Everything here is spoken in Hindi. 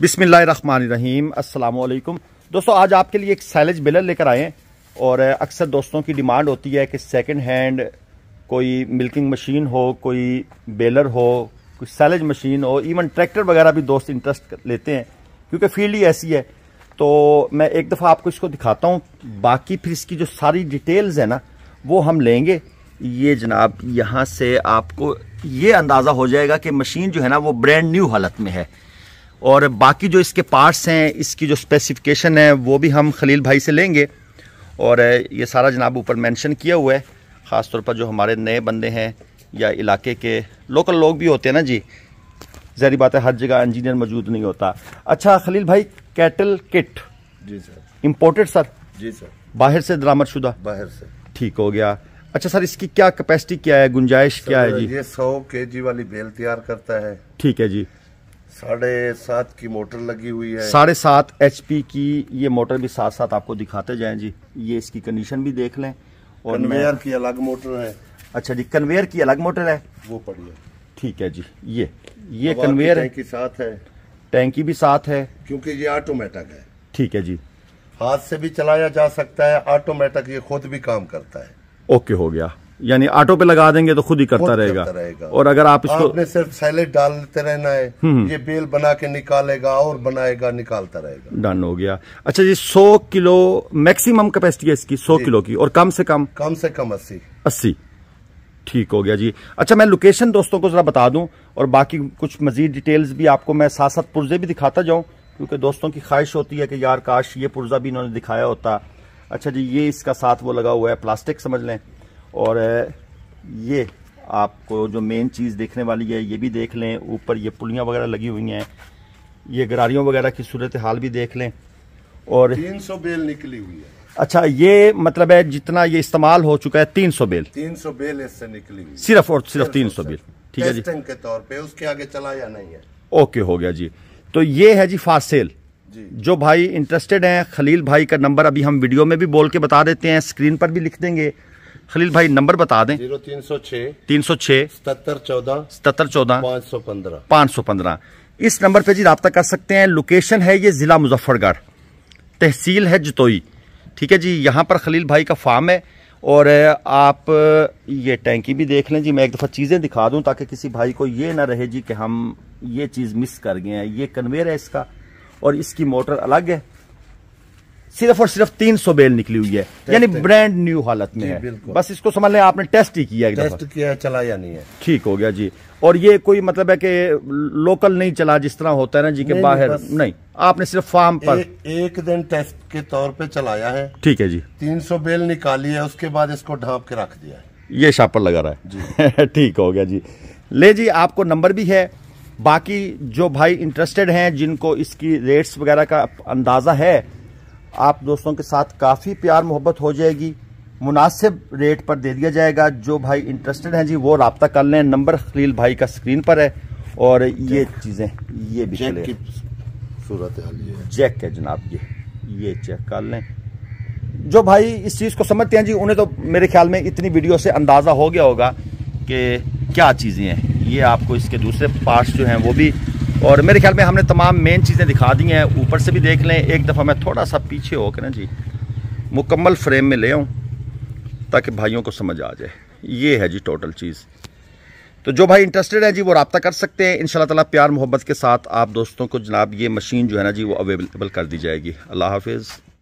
बिसमीम अल्लाम दोस्तों आज आपके लिए एक सैलेज बिलर लेकर आए हैं और अक्सर दोस्तों की डिमांड होती है कि सेकंड हैंड कोई मिल्किंग मशीन हो कोई बेलर हो कोई सैलेज मशीन हो इवन ट्रैक्टर वगैरह भी दोस्त इंटरेस्ट लेते हैं क्योंकि फील्ड ही ऐसी है तो मैं एक दफ़ा आपको इसको दिखाता हूँ बाकी फिर इसकी जो सारी डिटेल्स है ना वो हम लेंगे ये जनाब यहाँ से आपको ये अंदाज़ा हो जाएगा कि मशीन जो है ना वो ब्रांड न्यू हालत में है और बाकी जो इसके पार्ट्स हैं इसकी जो स्पेसिफिकेशन है वो भी हम खलील भाई से लेंगे और ये सारा जनाब ऊपर मेंशन किया हुआ है ख़ास तौर पर जो हमारे नए बंदे हैं या इलाके के लोकल लोग भी होते हैं ना जी जहरी बात है हर जगह इंजीनियर मौजूद नहीं होता अच्छा खलील भाई कैटल किट जी सर इम्पोर्टेड सर जी सर बाहर से शुदा बाहर से ठीक हो गया अच्छा सर इसकी क्या कैपेसिटी क्या है गुंजाइश क्या है जी ये सौ के जी वाली बेल तैयार करता है ठीक है जी साढ़े सात की मोटर लगी हुई है साढ़े सात एच की ये मोटर भी साथ साथ आपको दिखाते जाए जी ये इसकी कंडीशन भी देख लें और कन्वेयर की अलग मोटर है अच्छा जी कन्वेयर की अलग मोटर है वो पड़ी है ठीक है जी ये ये कन्वेयर है टैंकी साथ है टैंकी भी साथ है क्योंकि ये ऑटोमेटिक है ठीक है जी हाथ से भी चलाया जा सकता है ऑटोमेटिक ये खुद भी काम करता है ओके हो गया यानी ऑटो पे लगा देंगे तो खुद ही करता, रहेगा।, रहेगा और अगर आप इसको आपने सिर्फ सैलेड डालते रहना है हम्म। ये बेल बना के निकालेगा और बनाएगा निकालता रहेगा डन हो गया अच्छा जी 100 किलो मैक्सिमम कैपेसिटी है इसकी 100 किलो की और कम से कम कम से कम अस्सी अस्सी ठीक हो गया जी अच्छा मैं लोकेशन दोस्तों को जरा बता दू और बाकी कुछ मजीद डिटेल्स भी आपको मैं साथ साथ पुर्जे भी दिखाता जाऊँ क्योंकि दोस्तों की ख्वाहिश होती है कि यार काश ये पुर्जा भी इन्होंने दिखाया होता अच्छा जी ये इसका साथ वो लगा हुआ है प्लास्टिक समझ लें और ये आपको जो मेन चीज़ देखने वाली है ये भी देख लें ऊपर ये पुलियाँ वगैरह लगी हुई हैं ये गरारियों वगैरह की सूरत हाल भी देख लें और तीन सौ बेल निकली हुई है अच्छा ये मतलब है जितना ये इस्तेमाल हो चुका है तीन सौ बेल तीन सौ बेल इससे निकली हुई सिर्फ और सिर्फ तीन सौ बेल ठीक है जी के तौर पे उसके आगे चला या नहीं है ओके हो गया जी तो ये है जी फासेल जो भाई इंटरेस्टेड हैं खलील भाई का नंबर अभी हम वीडियो में भी बोल के बता देते हैं स्क्रीन पर भी लिख देंगे खलील भाई नंबर बता दें जीरो तीन सौ छह तीन सौ छह सतर चौदह सतर चौदह पाँच सौ पंद्रह पाँच सौ पंद्रह इस नंबर पे जी रबता कर सकते हैं लोकेशन है ये ज़िला मुजफ्फरगढ़ तहसील है जतोई ठीक है जी यहाँ पर खलील भाई का फार्म है और आप ये टैंकी भी देख लें जी मैं एक दफ़ा चीज़ें दिखा दूँ ताकि किसी भाई को ये ना रहे जी कि हम ये चीज़ मिस कर गए हैं ये कन्वेयर है इसका और इसकी मोटर अलग है सिर्फ और सिर्फ तीन सौ बेल निकली हुई है यानी ब्रांड न्यू हालत में है बस इसको समझ लें आपने टेस्ट ही किया टेस्ट किया चला या नहीं है ठीक हो गया जी और ये कोई मतलब है कि लोकल नहीं चला जिस तरह होता है ना जी के नहीं, बाहर नहीं, नहीं आपने सिर्फ फार्म पर ए, एक दिन टेस्ट के तौर पे चलाया है ठीक है जी 300 बेल निकाली है उसके बाद इसको ढांप के रख दिया है ये शापर लगा रहा है ठीक हो गया जी ले जी आपको नंबर भी है बाकी जो भाई इंटरेस्टेड हैं जिनको इसकी रेट्स वगैरह का अंदाज़ा है आप दोस्तों के साथ काफ़ी प्यार मोहब्बत हो जाएगी मुनासिब रेट पर दे दिया जाएगा जो भाई इंटरेस्टेड हैं जी वो रबता कर लें नंबर खलील भाई का स्क्रीन पर है और ये चीज़ें ये भी चले सूरत चेक है जनाब ये ये चेक कर लें जो भाई इस चीज़ को समझते हैं जी उन्हें तो मेरे ख्याल में इतनी वीडियो से अंदाज़ा हो गया होगा कि क्या चीज़ें हैं ये आपको इसके दूसरे पार्ट्स जो हैं वो भी और मेरे ख्याल में हमने तमाम मेन चीज़ें दिखा दी हैं ऊपर से भी देख लें एक दफ़ा मैं थोड़ा सा पीछे होकर ना जी मुकम्मल फ्रेम में ले आऊँ ताकि भाइयों को समझ आ जाए ये है जी टोटल चीज़ तो जो भाई इंटरेस्टेड है जी वो रबता कर सकते हैं इन ताला प्यार मोहब्बत के साथ आप दोस्तों को जनाब ये मशीन जो है ना जी वो अवेलेबल कर दी जाएगी अल्लाह हाफिज़